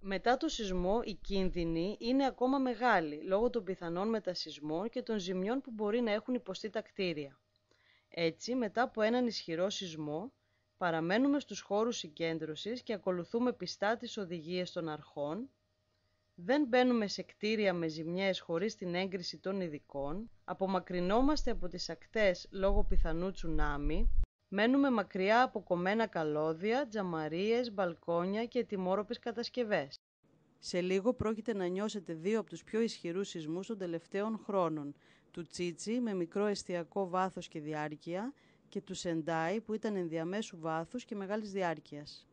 Μετά το σεισμό η κίνδυνη είναι ακόμα μεγάλη, λόγω των πιθανών μετασυσμών και των ζημιών που μπορεί να έχουν υποστεί τα κτίρια. Έτσι, μετά από έναν ισχυρό σεισμό, παραμένουμε στους χώρους συγκέντρωσης και ακολουθούμε πιστά τις οδηγίες των αρχών, δεν μπαίνουμε σε κτίρια με ζημιές χωρίς την έγκριση των ειδικών, απομακρυνόμαστε από τις ακτές λόγω πιθανού τσουνάμι, Μένουμε μακριά από κομμένα καλώδια, τζαμαρίες, μπαλκόνια και τιμόροπες κατασκευές. Σε λίγο πρόκειται να νιώσετε δύο από τους πιο ισχυρούς σεισμούς των τελευταίων χρόνων, του Τσίτσι με μικρό εστιακό βάθος και διάρκεια και του Σεντάι που ήταν ενδιαμέσου βάθους και μεγάλης διάρκειας.